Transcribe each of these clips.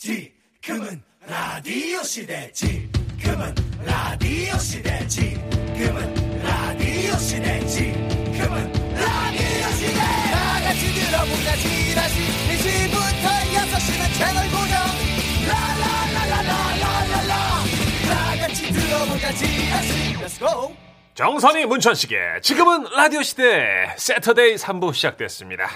지금은 라디오 시대 지금은 라디오 시대 지금은 라디오 시대 지금은 라디오 시대 다 같이 들어보자 지라시 1시부터 6시는 채널 고정 라라라라라라라다 같이 들어보자 지라시 l e t 정선이 문천식의 지금은 라디오 시대 세터데이 3부 시작됐습니다.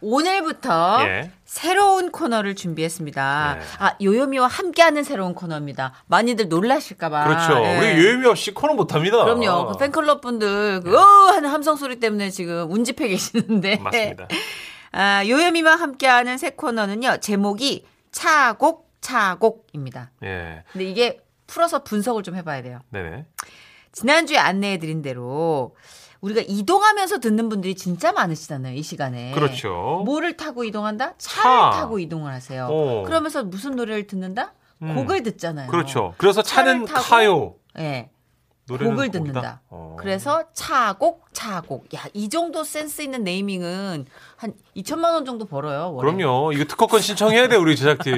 오늘부터 예. 새로운 코너를 준비했습니다. 예. 아, 요요미와 함께하는 새로운 코너입니다. 많이들 놀라실까봐. 그렇죠. 예. 우리 요요미 없이 코너 못합니다. 그럼요. 어. 그 팬클럽 분들, 그, 어! 하는 함성 소리 때문에 지금 운집해 계시는데. 맞습니다. 아, 요요미와 함께하는 새 코너는요, 제목이 차곡, 차곡입니다. 예. 근데 이게 풀어서 분석을 좀 해봐야 돼요. 네네. 지난주에 안내해드린 대로 우리가 이동하면서 듣는 분들이 진짜 많으시잖아요. 이 시간에. 그렇죠. 뭐를 타고 이동한다? 차를 차. 타고 이동을 하세요. 어. 그러면서 무슨 노래를 듣는다? 곡을 음. 듣잖아요. 그렇죠. 그래서 차는 타고, 타요. 예. 곡을 듣는다. 어. 그래서 차곡 차곡. 야, 이 정도 센스 있는 네이밍은 한 2천만 원 정도 벌어요. 월에. 그럼요. 이거 특허권 신청해야 돼 우리 제작팀.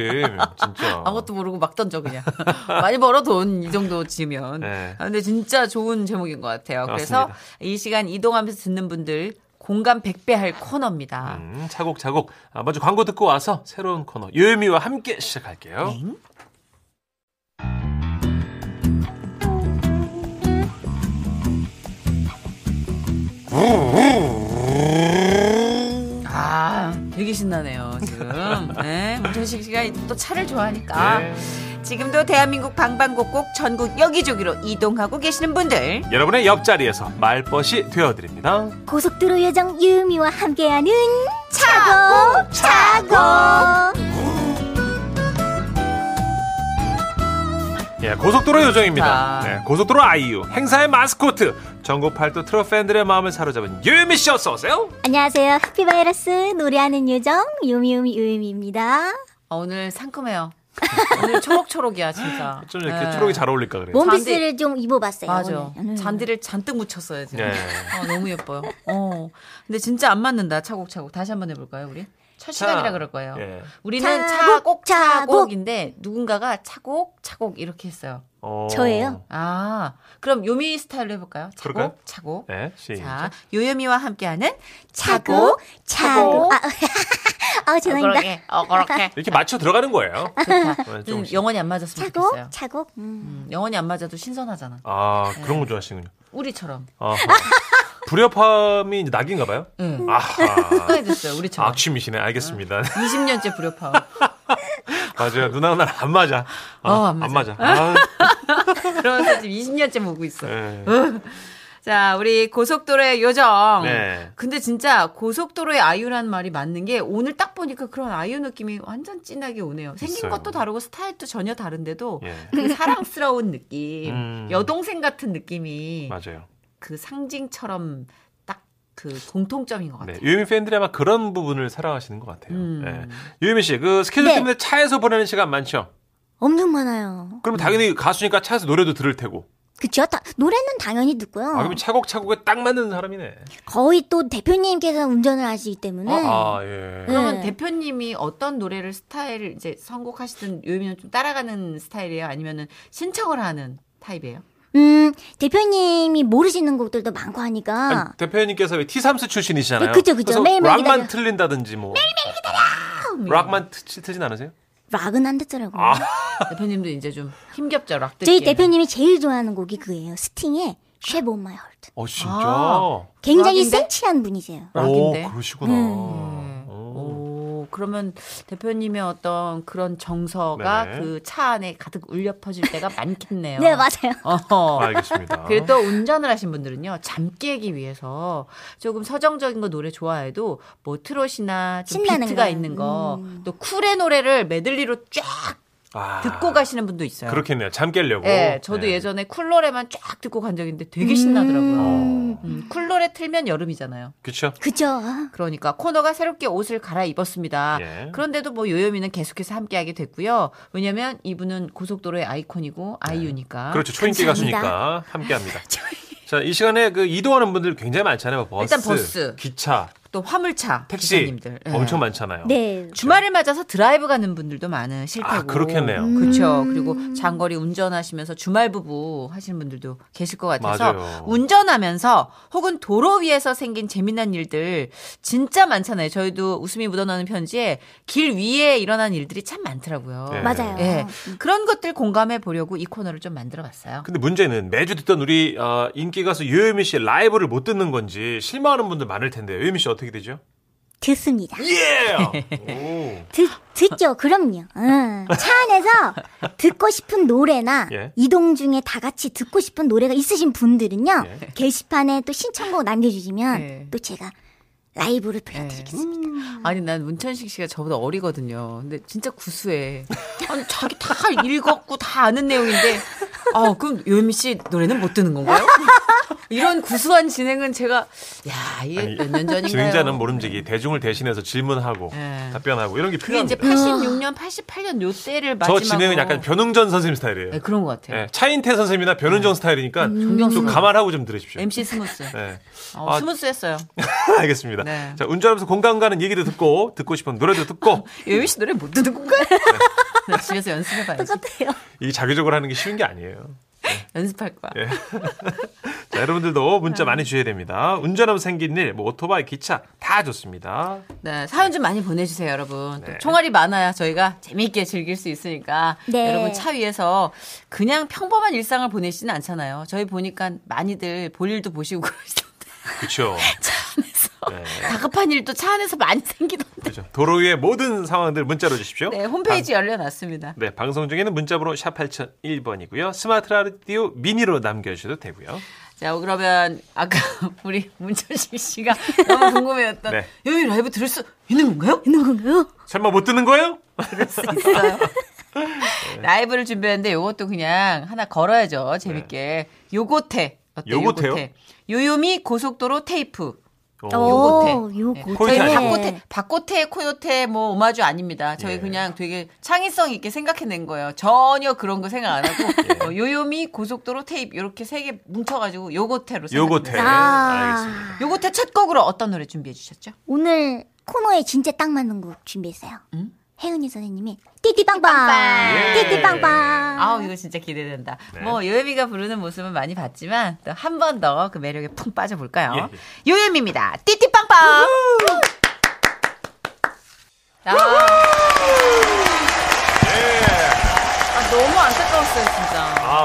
진짜. 아무것도 모르고 막 던져 그냥. 많이 벌어 돈 이 정도 지면. 네. 아, 근데 진짜 좋은 제목인 것 같아요. 맞습니다. 그래서 이 시간 이동하면서 듣는 분들 공감 100배 할 코너입니다. 음, 차곡차곡. 아, 먼저 광고 듣고 와서 새로운 코너 요요미와 함께 시작할게요. 네. 아, 되게 신나네요, 지금. 네, 문천식 씨가 또 차를 좋아하니까. 네. 지금도 대한민국 방방곡곡 전국 여기저기로 이동하고 계시는 분들. 여러분의 옆자리에서 말벗이 되어드립니다. 고속도로 예정 유미와 함께하는 차고, 차고. 차고. 예, 고속도로 요정입니다. 아. 네, 고속도로 아이유 행사의 마스코트 전국 팔도 트롯 팬들의 마음을 사로잡은 유미씨 어서 오세요. 안녕하세요. 해피바이러스 노래하는 요정 유미요미유미입니다 어, 오늘 상큼해요. 오늘 초록초록이야 진짜. 좀 이렇게 네. 초록이 잘 어울릴까 그래요. 몸빛을 잔좀 입어봤어요. 맞아. 오늘. 음. 잔디를 잔뜩 묻혔어요 지금. 네. 어, 너무 예뻐요. 어. 근데 진짜 안 맞는다 차곡차곡. 다시 한번 해볼까요 우리? 첫 시간이라 그럴 거예요. 예. 우리는 차곡, 차곡 인데 누군가가 차곡 차곡 이렇게 했어요. 어. 저예요. 아 그럼 요미 스타일로 해볼까요? 차곡 차곡. 네, 자 요요미와 함께하는 차곡 차곡. 차곡. 아, 아, 어, 죄송합니다. 어, 그렇게, 어, 그렇게. 이렇게 맞춰 들어가는 거예요. 아, 네, 좀 영원히 안 맞았으면 차곡, 좋겠어요. 차곡. 음. 음 영원히 안 맞아도 신선하잖아. 아, 그런 네. 거 좋아하시는군요. 우리처럼. 어. 불협화음이 낙인가 봐요? 응. 아하. 꺼해줬어요 우리처럼. 악취미시네. 알겠습니다. 20년째 불협화음. 맞아요. 누나가날안 맞아. 어, 어, 안 맞아. 안 맞아. 아. 그러면서 지금 20년째 보고 있어. 네. 자, 우리 고속도로의 요정. 네. 근데 진짜 고속도로의 아이유라 말이 맞는 게 오늘 딱 보니까 그런 아이유 느낌이 완전 진하게 오네요. 생긴 있어요. 것도 다르고 스타일도 전혀 다른데도 예. 그 사랑스러운 느낌, 음. 여동생 같은 느낌이 맞아요. 그 상징처럼 딱 그 공통점인 것 네, 같아요. 네, 유미 팬들이 아마 그런 부분을 사랑하시는 것 같아요. 음. 네. 유미 씨, 그 스케줄 네. 때문에 차에서 보내는 시간 많죠? 엄청 많아요. 그럼 당연히 가수니까 차에서 노래도 들을 테고. 그쵸? 다, 노래는 당연히 듣고요. 아, 그럼 차곡차곡에 딱 맞는 사람이네. 거의 또 대표님께서 운전을 하시기 때문에. 아, 아 예. 네. 그러면 네. 대표님이 어떤 노래를 스타일 을 이제 선곡하시든 요미는 좀 따라가는 스타일이에요? 아니면은 신청을 하는 타입이에요? 음, 대표님이 모르시는 곡들도 많고 하니까. 아니, 대표님께서 왜 T3스 출신이시잖아요. 그죠, 그죠. 매일매일. 락만 기다려. 틀린다든지 뭐. 매일매일 아, 기다려! 락만 틀, 틀진 않으세요? 락은 안 듣더라고요. 아. 대표님도 이제 좀 힘겹죠, 락 듣기. 저희 대표님이 제일 좋아하는 곡이 그예요. 스팅의 Shape of My Heart. 어, 진짜? 아, 굉장히 락인데? 센치한 분이세요. 락인데? 오, 그러시구나. 음. 그러면 대표님의 어떤 그런 정서가 네. 그차 안에 가득 울려 퍼질 때가 많겠네요. 네 맞아요. 어허. 알겠습니다. 그리고 또 운전을 하신 분들은요 잠 깨기 위해서 조금 서정적인 거 노래 좋아해도 뭐 트롯이나 좀 비트가 거. 있는 거또 음. 쿨의 노래를 메들리로 쫙 아, 듣고 가시는 분도 있어요. 그렇겠네요. 잠 깨려고. 네, 저도 네. 예전에 쿨노래만 쫙 듣고 간 적인데 되게 신나더라고요. 음. 음, 쿨노래 틀면 여름이잖아요. 그렇죠. 그죠. 그러니까 코너가 새롭게 옷을 갈아입었습니다. 예. 그런데도 뭐 요요미는 계속해서 함께하게 됐고요. 왜냐하면 이분은 고속도로의 아이콘이고 네. 아이유니까. 네. 그렇죠. 초인기 가수니까 함께합니다. 자, 이 시간에 그 이동하는 분들 굉장히 많잖아요. 뭐 버스, 버스. 기차, 또 화물차 택시 기사님들 예. 엄청 많잖아요. 네. 주말을 맞아서 드라이브 가는 분들도 많으실테고 아, 그렇겠네요. 음. 그렇죠. 그리고 장거리 운전하시면서 주말 부부 하시는 분들도 계실 것 같아서 맞아요. 운전하면서 혹은 도로 위에서 생긴 재미난 일들 진짜 많잖아요. 저희도 웃음이 묻어나는 편지에 길 위에 일어난 일들이 참 많더라고요. 네. 맞아요. 예. 음. 그런 것들 공감해 보려고 이 코너를 좀 만들어 봤어요. 근데 문제는 매주 듣던 우리 어, 인기 가수 요요미 씨의 라이브를 못 듣는 건지 실망하는 분들 많을 텐데 요요미 씨 어떻게 어떻게 되죠? 듣습니다. 예! Yeah! 듣, 듣죠, 그럼요. 응. 차 안에서 듣고 싶은 노래나 예? 이동 중에 다 같이 듣고 싶은 노래가 있으신 분들은요, 예? 게시판에 또 신청곡 남겨주시면 예. 또 제가 라이브를 불러드리겠습니다. 예. 음. 아니 난 문천식 씨가 저보다 어리거든요. 근데 진짜 구수해. 아니 자기 다 읽었고 다 아는 내용인데, 아 그럼 요미 씨 노래는 못 듣는 건가요? 이런 구수한 진행은 제가 야 이게 몇 년 전인가요? 진행자는 모름지기 네. 대중을 대신해서 질문하고 네. 답변하고 이런 게 필요합니다. 그게 이제 86년, 88년 요 때를 마지막 저 진행은 약간 변흥전 선생님 스타일이에요. 네, 그런 것 같아요. 네, 차인태 선생님이나 변흥전 네. 스타일이니까 음. 좀 감안하고 좀 들으십시오. MC 스무스. 네. 어, 아, 스무스했어요. 알겠습니다. 네. 자 운전하면서 공감 가는 얘기도 듣고 듣고 싶은 노래도 듣고. 예유 씨 노래 못 듣는 건가요? 네. 네 집에서 연습해봐야지. 똑같아요. 이 자기적으로 하는 게 쉬운 게 아니에요. 네. 연습할 거야. 예. 자, 여러분들도 문자 아. 많이 주셔야 됩니다. 운전하면 생긴 일, 뭐 오토바이, 기차 다 좋습니다. 네, 사연 좀 많이 보내주세요, 여러분. 네. 총알이 많아야 저희가 재미있게 즐길 수 있으니까 네. 여러분 차 위에서 그냥 평범한 일상을 보내시진 않잖아요. 저희 보니까 많이들 볼일도 보시고 그러시던데. 그렇죠. 네. 다급한 일도 차 안에서 많이 생기던데. 그렇죠. 도로 위의 모든 상황들 문자로 주십시오. 네, 홈페이지 방, 열려놨습니다. 네, 방송 중에는 문자번호 샵 8001번이고요. 스마트 라디오 미니로 남겨주셔도 되고요. 자, 그러면 아까 우리 문천식 씨가 너무 궁금해했던 네. 여기 라이브 들을 수 있는 건가요? 있는 건가요? 설마 못 듣는 거예요? 그럴 수 있어요. 네. 라이브를 준비했는데 요것도 그냥 하나 걸어야죠. 재밌게. 네. 요고테. 어때, 요고테 요요미 고속도로 테이프. 요고테. 요고테. 저희 박고테, 박고테, 코요테 뭐 오마주 아닙니다. 저희 예. 그냥 되게 창의성 있게 생각해낸 거예요. 전혀 그런 거 생각 안 하고 예. 어, 요요미 고속도로 테이프 이렇게 세 개 뭉쳐가지고 요거테로요거테 아~ 알겠습니다. 요고테 첫 곡으로 어떤 노래 준비해 주셨죠? 오늘 코너에 진짜 딱 맞는 곡 준비했어요. 음? 혜은이 선생님이 띠띠빵빵 예. 띠띠빵빵 아우 이거 진짜 기대된다. 네. 뭐 요예미가 부르는 모습은 많이 봤지만 또 한 번 더 그 매력에 푹 빠져볼까요? 예. 예. 요예미입니다. 띠띠빵빵. 아.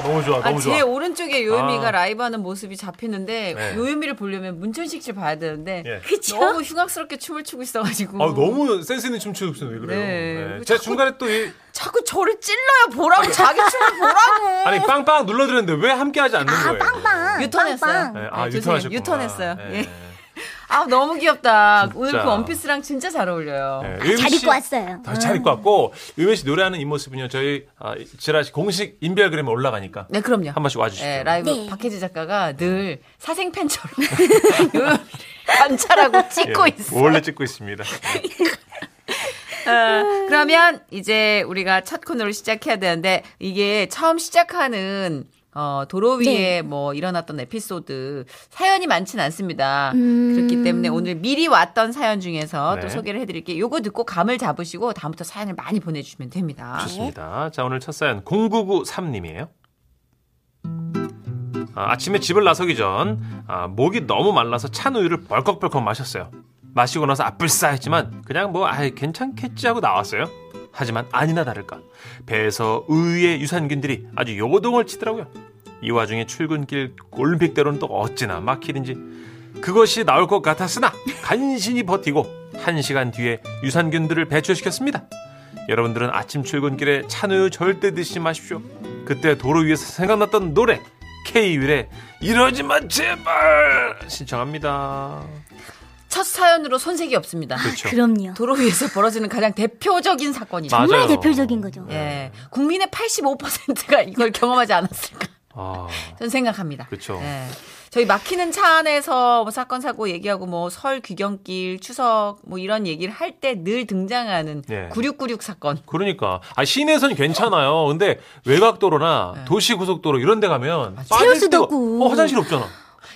아 너무 좋아, 너무 아, 좋아. 제 오른쪽에 요요미가 아. 라이브하는 모습이 잡히는데 네. 그 요요미를 보려면 문천식 씨 봐야 되는데 예. 그쵸? 너무 흉악스럽게 춤을 추고 있어가지고. 아 너무 센스 있는 춤 추고 있어요. 그래요? 네. 네. 제 중간에 또 이... 자꾸 저를 찔러요 보라고 자기 춤을 보라고. 아니 빵빵 눌러드렸는데 왜 함께하지 않는 아, 거예요? 빵빵. 유턴했어요. 빵빵. 네, 아, 아 유턴하셨구 유턴했어요. 네. 예. 아 너무 귀엽다. 진짜. 오늘 그 원피스랑 진짜 잘 어울려요. 네, 아, 잘 입고 왔어요. 잘 입고 왔고 유미 씨 노래하는 이 모습은요 저희 아, 지라 씨 공식 인별그램에 올라가니까. 네 그럼요. 한 번씩 와주시죠. 네, 라이브 네. 박혜지 작가가 늘 네. 사생 팬처럼 관찰하고 네. 찍고 예, 있어요. 원래 찍고 있습니다. 아, 그러면 이제 우리가 첫 코너를 시작해야 되는데 이게 처음 시작하는 어, 도로 위에 네. 뭐 일어났던 에피소드 사연이 많진 않습니다. 음... 그렇기 때문에 오늘 미리 왔던 사연 중에서 네. 또 소개를 해드릴게요. 요거 듣고 감을 잡으시고 다음부터 사연을 많이 보내주시면 됩니다. 좋습니다. 자, 오늘 첫 사연 0993님이에요. 아, 침에 집을 나서기 전 아, 목이 너무 말라서 찬 우유를 벌컥벌컥 마셨어요. 마시고 나서 아뿔싸 했지만 그냥 뭐 아, 예 괜찮겠지 하고 나왔어요. 하지만 아니나 다를까 배에서 의외의 유산균들이 아주 요동을 치더라고요. 이 와중에 출근길 올림픽대로는 또 어찌나 막히는지 그것이 나올 것 같았으나 간신히 버티고 1시간 뒤에 유산균들을 배출시켰습니다. 여러분들은 아침 출근길에 찬우유 절대 드시지 마십시오. 그때 도로 위에서 생각났던 노래 K윌의 이러지 마 제발 신청합니다. 첫 사연으로 손색이 없습니다. 그렇죠. 아, 그럼요. 도로 위에서 벌어지는 가장 대표적인 사건이죠. 맞아요. 대표적인 거죠. 예. 국민의 85%가 이걸 경험하지 않았을까. 아. 전 생각합니다. 그렇죠. 예. 저희 막히는 차 안에서 뭐 사건 사고 얘기하고 뭐 설 귀경길 추석 뭐 이런 얘기를 할 때 늘 등장하는 네. 9696 사건. 그러니까 아 시내에서는 괜찮아요. 근데 외곽도로나 네. 도시 고속도로 이런 데 가면 세울 수도 없고 어, 화장실 없잖아.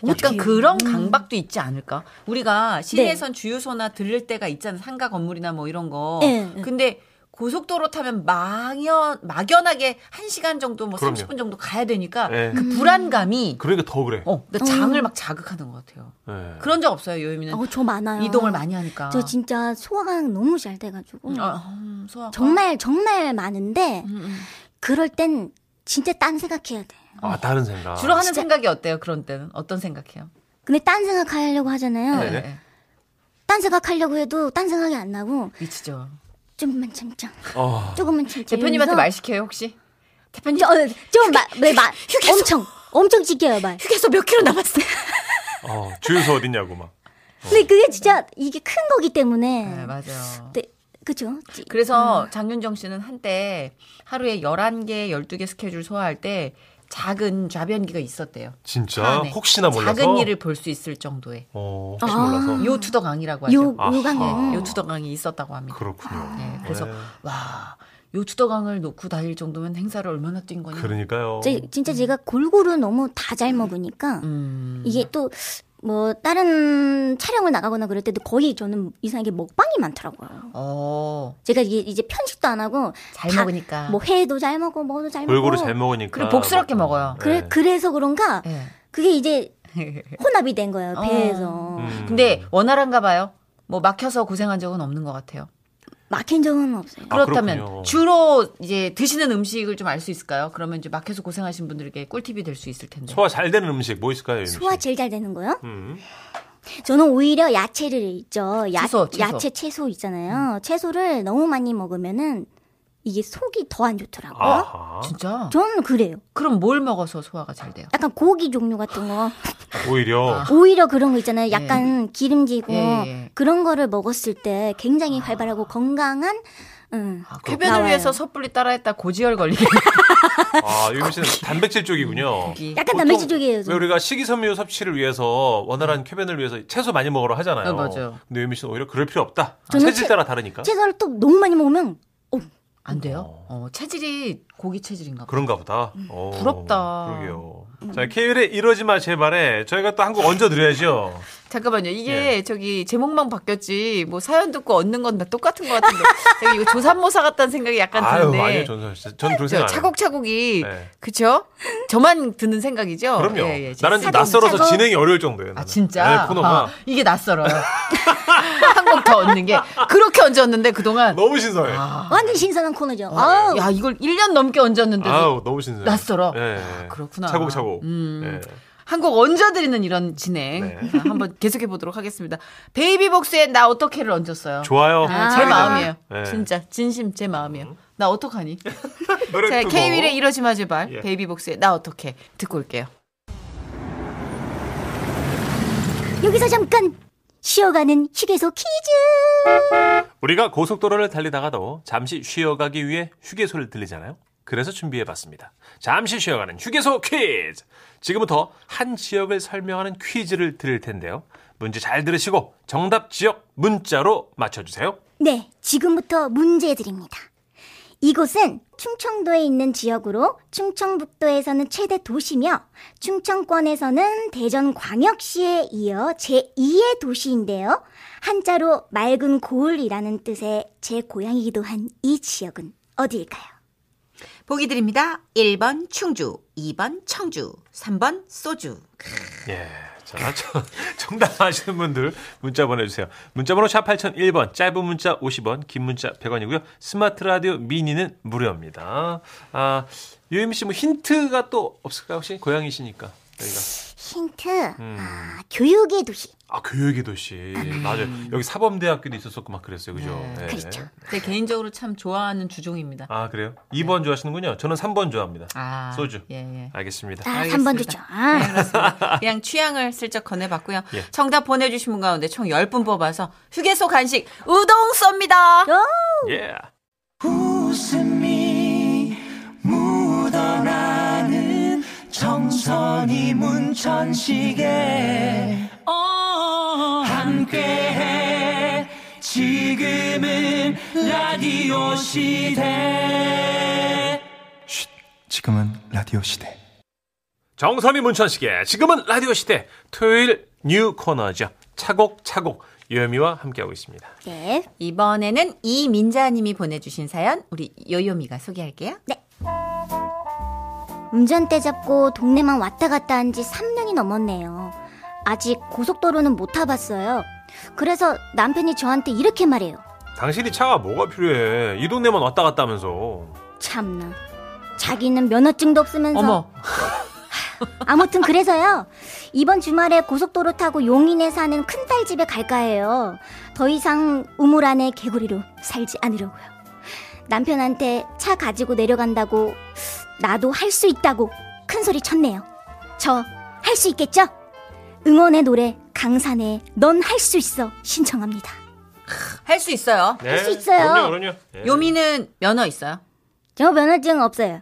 약간 그런 음. 강박도 있지 않을까? 우리가 시내에선 네. 주유소나 들를 때가 있잖아. 상가 건물이나 뭐 이런 거. 네. 근데 고속도로 타면 망연 막연하게 1시간 정도 뭐 그럼요. 30분 정도 가야 되니까 네. 그 불안감이 음. 그러니까 더 그래. 어, 근데 그러니까 장을 음. 막 자극하는 것 같아요. 네. 그런 적 없어요, 요요미는? 어, 저 많아요. 이동을 많이 하니까. 저 진짜 소화가 너무 잘돼 가지고. 아, 음, 소화가 정말 정말 많은데 음, 음, 그럴 땐 진짜 딴 생각해야 돼. 아, 어. 다른 생각. 주로 하는 진짜. 생각이 어때요? 그런 때는 어떤 생각해요? 근데 딴 생각 하려고 하잖아요. 네. 네. 딴 생각 하려고 해도 딴 생각이 안 나고 미치죠. 좀만 참자. 어. 조금만 참자. 대표님한테 말 시켜요 혹시? 대표님 저, 어, 좀 휴게, 마, 네, 휴, 게소 엄청 엄청 지켜요 말. 휴게소 몇 킬로 남았어? 어, 주유소 어딨냐고 막. 어. 근데 그게 진짜 이게 큰 거기 때문에. 네 맞아요. 네, 그죠? 그래서 음. 장윤정 씨는 한때 하루에 11개, 12개 스케줄 소화할 때 작은 좌변기가 있었대요. 진짜? 아, 네. 혹시나 몰라서 작은 일을 볼 수 있을 정도의. 어, 아. 혹시 아. 몰라서. 요투더강이라고 하죠. 요, 요강. 네, 요투더강이 있었다고 합니다. 그렇군요. 아, 네, 그래서 네. 와. 요투더강을 놓고 다닐 정도면 행사를 얼마나 뛴 거냐. 그러니까요. 제, 진짜 제가 골고루 너무 다 잘 먹으니까 음. 이게 또뭐 다른 촬영을 나가거나 그럴 때도 거의 저는 이상하게 먹방이 많더라고요. 어. 제가 이게 이제 편식도 안 하고 잘 먹으니까 뭐 회도 잘 먹고 뭐도 잘 먹고 골고루 잘 먹으니까 그리고 복스럽게 먹어요. 그래 네. 그래서 그런가 네. 그게 이제 혼합이 된 거예요 어. 배에서. 어. 음. 근데 원활한가 봐요. 뭐 막혀서 고생한 적은 없는 것 같아요. 막힌 적은 없어요. 아, 그렇다면 그렇군요. 주로 이제 드시는 음식을 좀 알 수 있을까요? 그러면 이제 막혀서 고생하신 분들에게 꿀팁이 될 수 있을 텐데. 소화 잘 되는 음식 뭐 있을까요? 음식? 소화 제일 잘 되는 거요? 음. 저는 오히려 야채를 있죠. 야, 채소, 채소. 야채 채소 있잖아요. 음. 채소를 너무 많이 먹으면은 이게 속이 더 안 좋더라고요. 진짜? 저는 그래요. 그럼 뭘 먹어서 소화가 잘 돼요? 약간 고기 종류 같은 거. 아, 오히려 아. 오히려 그런 거 있잖아요. 예. 약간 예. 기름지고 예. 그런 거를 먹었을 때 굉장히 아. 활발하고 아. 건강한 응, 아, 그 쾌변을 나와요. 위해서 섣불리 따라했다 고지혈 걸리게. 아, 유미 씨는 단백질 쪽이군요. 약간 단백질 쪽이에요. 왜 우리가 식이섬유 섭취를 위해서 원활한 음. 쾌변을 위해서 채소 많이 먹으러 하잖아요. 어, 맞아요. 근데 유미 씨는 오히려 그럴 필요 없다. 체질 따라 다르니까. 채소를 또 너무 많이 먹으면 어, 안 돼요? 어. 어, 체질이 고기 체질인가 봐. 그런가 보다. 오, 음. 어, 부럽다. 그러게요. 음. 자, 케이윌의 이러지 마 제발에 저희가 또한곡 얹어드려야죠. 잠깐만요. 이게 예. 저기 제목만 바뀌었지 뭐 사연 듣고 얻는 건 다 똑같은 것 같은데 이거 조산모사 같다는 생각이 약간 아유, 드는데. 아니요, 저는 저는 그런 생각 차곡차곡이 네. 그쵸? 저만 드는 생각이죠. 그럼요. 예, 예. 예. 나는 낯설어서 차곡. 진행이 어려울 정도예요. 나는. 아 진짜. 네, 코너가 아, 이게 낯설어요. 없는 게 그렇게 얹었는데 그동안 너무 신선해. 아, 완전 신선한 코너죠. 아 네. 야, 이걸 1년 넘게 얹었는데 아우, 너무 신선해. 낯설어. 네. 아, 그렇구나. 차곡차곡. 음. 네. 한곡 얹어드리는 이런 진행 네. 한번 계속해 보도록 하겠습니다. 베이비복스의 나 어떻게를 얹었어요. 좋아요. 아, 제 마음이에요. 네. 진짜 진심 제 마음이에요. 음. 나 어떡하니? 자, 케이윌의 이러지 마 제발. 예. 베이비복스의 나 어떻게 듣고 올게요. 여기서 잠깐 쉬어가는 휴게소 퀴즈! 우리가 고속도로를 달리다가도 잠시 쉬어가기 위해 휴게소를 들리잖아요. 그래서 준비해봤습니다. 잠시 쉬어가는 휴게소 퀴즈! 지금부터 한 지역을 설명하는 퀴즈를 드릴 텐데요. 문제 잘 들으시고 정답 지역 문자로 맞춰주세요. 네, 지금부터 문제 드립니다. 이곳은 충청도에 있는 지역으로 충청북도에서는 최대 도시며 충청권에서는 대전광역시에 이어 제2의 도시인데요. 한자로 맑은 고을이라는 뜻의 제 고향이기도 한 이 지역은 어디일까요? 보기 드립니다. 1번 충주, 2번 청주, 3번 소주. 예. 자, 정답 아시는 분들 문자 보내주세요. 문자번호 샵 8001번, 짧은 문자 50원, 긴 문자 100원이고요. 스마트 라디오 미니는 무료입니다. 아, 유임 씨 뭐 힌트가 또 없을까요? 혹시 고양이시니까. 여기가. 힌트. 음. 아, 교육의 도시. 아, 교육의 도시. 음. 맞아요. 여기 사범대학교도 있었었고 막 그랬어요. 그죠? 네. 그렇죠. 제 개인적으로 참 좋아하는 주종입니다. 아, 그래요? 2번 좋아하시는군요. 저는 3번 좋아합니다. 아, 소주. 예, 예. 알겠습니다. 아, 3번 좋죠. 아. 네, 그렇 그냥 취향을 슬쩍 건네봤고요. 예. 정답 보내주신 분 가운데 총 10분 뽑아서 휴게소 간식 우동 쏩니다. 예. 웃음 선이 문천식에 어, 함께해 지금은 라디오 시대 쉿, 지금은 라디오 시대 정선이 문천식의 지금은 라디오 시대 토요일 뉴 코너죠 차곡차곡 요요미와 함께하고 있습니다. 네. 이번에는 이민자님이 보내주신 사연 우리 요요미가 소개할게요. 네. 운전대 잡고 동네만 왔다 갔다 한 지 3년이 넘었네요. 아직 고속도로는 못 타봤어요. 그래서 남편이 저한테 이렇게 말해요. 당신이 차가 뭐가 필요해? 이 동네만 왔다 갔다 하면서. 참나. 자기는 면허증도 없으면서. 어머. 아무튼 그래서요. 이번 주말에 고속도로 타고 용인에 사는 큰딸 집에 갈까 해요. 더 이상 우물 안에 개구리로 살지 않으려고요. 남편한테 차 가지고 내려간다고 나도 할 수 있다고 큰소리 쳤네요. 저 할 수 있겠죠? 응원의 노래 강산의 넌 할 수 있어 신청합니다. 할 수 있어요. 네, 할수 있어요. 그럼요, 그럼요. 네. 요미는 면허 있어요? 저 면허증 없어요.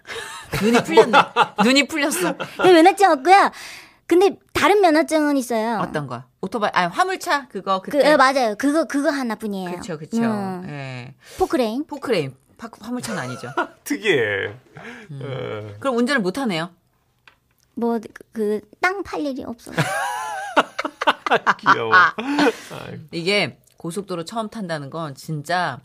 눈이 풀렸네. 눈이 풀렸어. 네, 면허증 없고요. 근데 다른 면허증은 있어요. 어떤 거? 오토바이, 아 화물차 그거 그때. 그, 예, 맞아요. 그거 그거 하나뿐이에요. 그렇죠, 그렇죠. 음. 예. 포크레인. 포크레인. 화물차는 아니죠. 특이해. 음. 어. 그럼 운전을 못 하네요. 뭐 그 땅 팔 일이 없어서. 귀여워. 이게 고속도로 처음 탄다는 건 진짜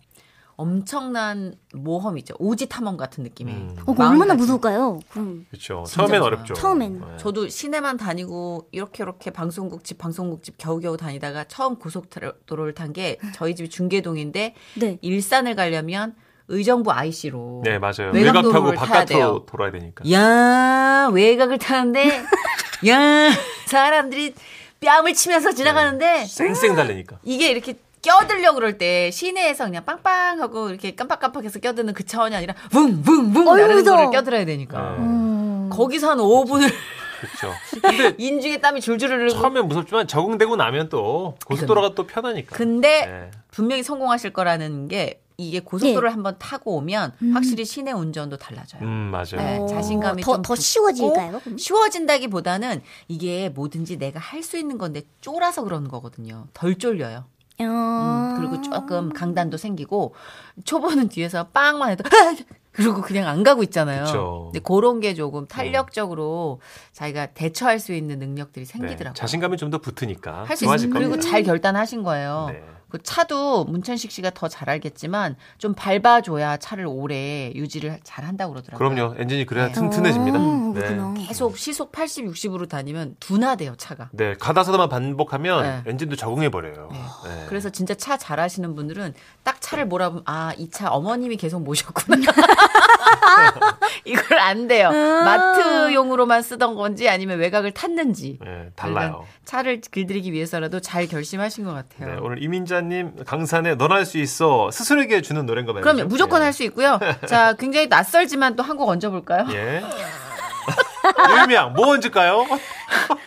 엄청난 모험이죠. 오지 탐험 같은 느낌에. 음. 어, 얼마나 무서울까요? 그럼. 그렇죠. 처음엔 어렵죠. 처음엔. 네. 저도 시내만 다니고 이렇게 이렇게 방송국 집 방송국 집 겨우겨우 다니다가 처음 고속도로를 탄 게 저희 집이 중계동인데 네. 일산을 가려면 의정부 IC로 네 맞아요. 외곽로 외곽하고 바깥으로 돌아야 되니까. 야 외곽을 타는데 야 사람들이 뺨을 치면서 지나가는데 네. 쌩쌩 달리니까. 이게 이렇게 껴들려 그럴 때 시내에서 그냥 빵빵하고 이렇게 깜빡깜빡해서 껴드는 그 차원이 아니라 붕붕붕 나는 무서워. 거를 껴들어야 되니까 아. 거기서 한 5분을 그렇죠. 근데 인중에 땀이 줄줄 흐르고 처음엔 무섭지만 적응되고 나면 또 고속도로가 또 편하니까. 근데 네. 분명히 성공하실 거라는 게 이게 고속도로를 네. 한번 타고 오면 음. 확실히 시내 운전도 달라져요. 음, 맞아요. 네, 자신감이 더, 더 쉬워질까요? 쉬워진다기보다는 이게 뭐든지 내가 할 수 있는 건데 쫄아서 그런 거거든요. 덜 쫄려요. 아. 음, 그리고 조금 강단도 생기고 초보는 뒤에서 빵만 해도 그리고 그냥 안 가고 있잖아요. 그쵸. 근데 그런 게 조금 네. 탄력적으로 네. 자기가 대처할 수 있는 능력들이 네. 생기더라고요. 네. 자신감이 좀 더 붙으니까 할 수 있습니다. 그리고 잘 결단하신 거예요. 네. 그 차도 문천식 씨가 더 잘 알겠지만 좀 밟아줘야 차를 오래 유지를 잘 한다고 그러더라고요. 그럼요. 엔진이 그래야 네. 튼튼해집니다. 오, 음, 네. 계속 시속 80, 60으로 다니면 둔화돼요, 차가. 네. 가다서다만 반복하면 네. 엔진도 적응해버려요. 네. 네. 그래서 진짜 차잘 하시는 분들은 딱 차를 몰아보면 아, 이 차 어머님이 계속 모셨구나. 이걸 안 돼요. 아. 마트용으로만 쓰던 건지 아니면 외곽을 탔는지. 네, 그러니까 달라요. 차를 길들이기 위해서라도 잘 결심하신 것 같아요. 오늘 이민자 이자님 강산의 넌 할 수 있어 스스로에게 주는 노래인가 봐요. 그러면 무조건 예. 할수 있고요. 자, 굉장히 낯설지만 또 한 곡 얹어볼까요? 예. 유미뭐 얹을까요?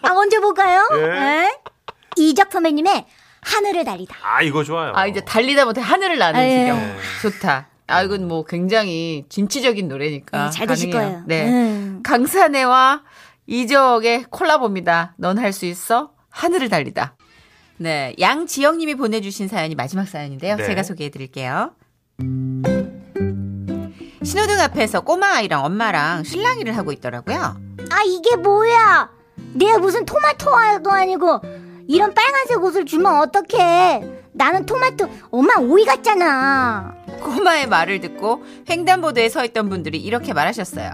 아, 얹어볼까요? 예. 네. 이적 선배님의 하늘을 달리다. 아, 이거 좋아요. 아, 이제 달리다 못해 하늘을 나는 아, 예. 지경. 예. 좋다. 아, 이건 뭐 굉장히 진취적인 노래니까. 네, 잘 되실 가능해요. 거예요. 네. 음. 강산의와 이적의 콜라보입니다. 넌 할 수 있어? 하늘을 달리다. 네, 양지영님이 보내주신 사연이 마지막 사연인데요. 네. 제가 소개해드릴게요. 신호등 앞에서 꼬마 아이랑 엄마랑 실랑이를 하고 있더라고요. 아 이게 뭐야? 내가 무슨 토마토도 아니고 이런 빨간색 옷을 주면 어떡해? 나는 토마토 엄마 오이 같잖아. 꼬마의 말을 듣고 횡단보도에 서 있던 분들이 이렇게 말하셨어요.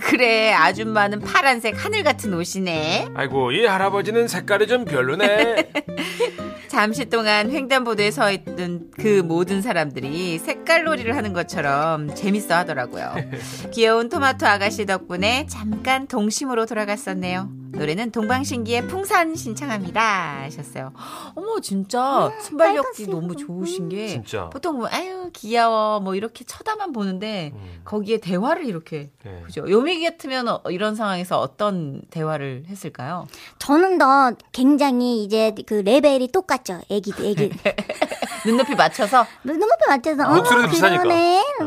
그래 아줌마는 파란색 하늘 같은 옷이네. 아이고 이 할아버지는 색깔이 좀 별로네. 잠시 동안 횡단보도에 서 있던 그 모든 사람들이 색깔놀이를 하는 것처럼 재밌어 하더라고요. 귀여운 토마토 아가씨 덕분에 잠깐 동심으로 돌아갔었네요. 노래는 동방신기의 풍산 신청합니다. 하셨어요. 어머, 진짜 순발력이 네, 너무 좋으신 게 진짜. 보통 뭐, 아유, 귀여워. 뭐 이렇게 쳐다만 보는데 음. 거기에 대화를 이렇게. 네. 그죠. 요미 같으면 어, 이런 상황에서 어떤 대화를 했을까요? 저는 더 굉장히 이제 그 레벨이 똑같죠. 애기 애기. 눈높이 맞춰서 눈높이 맞춰서 아, 어, 목소리도 비 그러네. 어.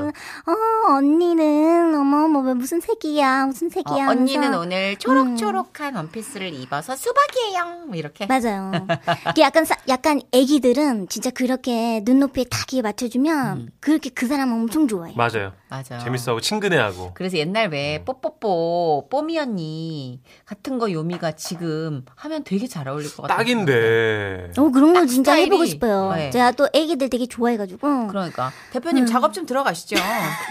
어 언니는 어머 뭐, 뭐 무슨 색이야 무슨 색이야. 어, 언니는 오늘 초록초록한 빨간 원피스를 입어서 수박이에요. 뭐 이렇게. 맞아요. 게 약간 약간 아기들은 진짜 그렇게 눈높이에 딱 맞춰주면 음. 그렇게 그 사람 엄청 좋아해. 맞아요. 맞아. 재밌어하고 친근해하고. 그래서 옛날 왜 음. 뽀뽀뽀 뽀미 언니 같은 거 요미가 지금 하면 되게 잘 어울릴 것 같아. 딱인데. 어 그런 거 아, 진짜 스타일이. 해보고 싶어요. 네. 제가 또 애기들 되게 좋아해가지고. 그러니까 대표님 음. 작업 좀 들어가시죠. 네.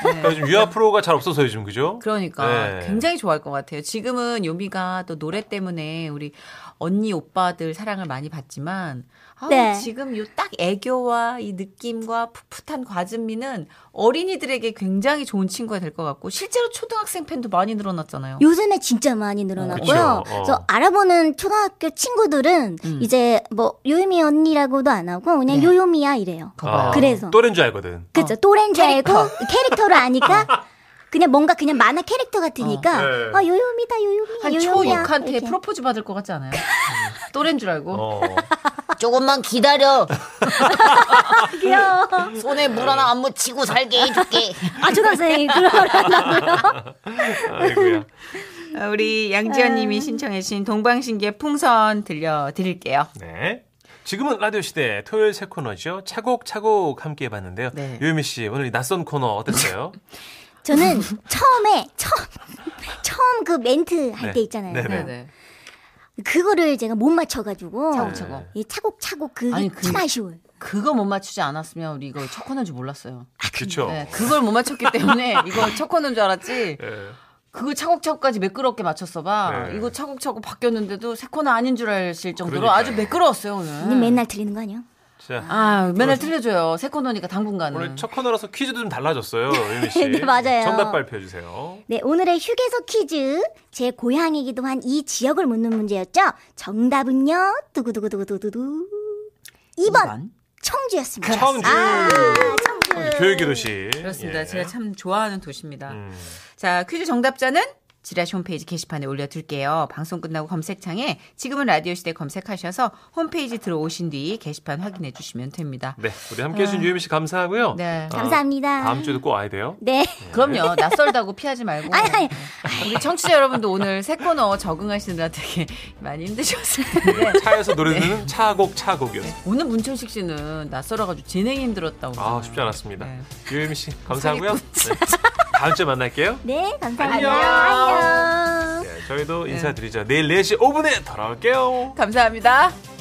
그러니까 요즘 유아 프로가 잘 없어서 요즘 그죠? 그러니까 네. 굉장히 좋아할 것 같아요. 지금은 요미가 또 노래 때문에 우리 언니 오빠들 사랑을 많이 받지만. 아, 네. 지금 요 딱 애교와 이 느낌과 풋풋한 과즙미는 어린이들에게 굉장히 좋은 친구가 될 것 같고 실제로 초등학생 팬도 많이 늘어났잖아요. 요즘에 진짜 많이 어, 늘어났고요. 어, 그래서 알아보는 초등학교 친구들은 음. 이제 뭐 요요미 언니라고도 안 하고 그냥 네. 요요미야 이래요. 아, 그래서 또래인 줄 알거든. 그렇죠. 또래인 줄 캐릭터. 알고 캐릭터를 아니까 어. 그냥 뭔가 그냥 만화 캐릭터 같으니까 어. 네. 아 요요미다 요요미 한 요요미야, 초육한테 프로포즈 받을 것 같지 않아요? 또래인 줄 알고. 어. 조금만 기다려. 귀여워. 손에 물 하나 안 묻히고 살게 해줄게. 아, 초등생 그런 걸 한다고요? 이고야 어, 우리 양지연 님이 아. 신청해 주신 동방신기의 풍선 들려드릴게요. 네. 지금은 라디오 시대 토요일 새 코너죠. 차곡차곡 함께 해봤는데요. 네. 요유미 씨, 오늘 낯선 코너 어땠어요? 저는 처음에, 처음, 처음 그 멘트 할때 네. 있잖아요. 네네. 네, 네. 그거를 제가 못 맞춰가지고 차곡차곡 이 차곡차곡 그게 아니, 그, 참 아쉬워요. 그거 못 맞추지 않았으면 우리 이거 첫 코너인 줄 몰랐어요. 아, 그렇 네, 그걸 못 맞췄기 때문에 이거 첫 코너인 줄 알았지. 네. 그거 차곡차곡까지 매끄럽게 맞췄어봐. 네. 이거 차곡차곡 바뀌었는데도 새 코너 아닌 줄 아실 정도로 그러니까요. 아주 매끄러웠어요 오늘. 맨날 틀리는 거 아니야? 자. 아, 맨날 틀려줘요. 새 코너니까 당분간은. 오늘 첫 코너라서 퀴즈도 좀 달라졌어요, 유미 씨. 네, 맞아요. 정답 발표해 주세요. 네, 오늘의 휴게소 퀴즈. 제 고향이기도 한 이 지역을 묻는 문제였죠. 정답은요. 두구두구두구두구두. 2번. 2번. 청주였습니다. 청주. 아, 청주. 교육의 도시. 그렇습니다. 예. 제가 참 좋아하는 도시입니다. 음. 자, 퀴즈 정답자는 지라시 홈페이지 게시판에 올려둘게요. 방송 끝나고 검색창에 지금은 라디오 시대 검색하셔서 홈페이지 들어오신 뒤 게시판 확인해 주시면 됩니다. 네, 우리 함께해 주신 아. 유혜미 씨 감사하고요. 네, 아, 감사합니다. 다음 주도꼭 와야 돼요. 네. 네. 그럼요. 낯설다고 피하지 말고. 아니, 아니. 네. 우리 청취자 여러분도 오늘 새 코너 적응하시느라 되게 많이 힘드셨을 텐데. 차에서 노래는 네. 차곡 차곡이었어요. 네. 오늘 문천식 씨는 낯설어가지고 진행이 힘들었다고. 아 쉽지 않았습니다. 네. 유혜미 씨 감사하고요. 다음 주에 만날게요. 네, 감사합니다. 안녕. 안녕. 네, 저희도 네. 인사드리죠. 내일 4시 5분에 돌아올게요. 감사합니다.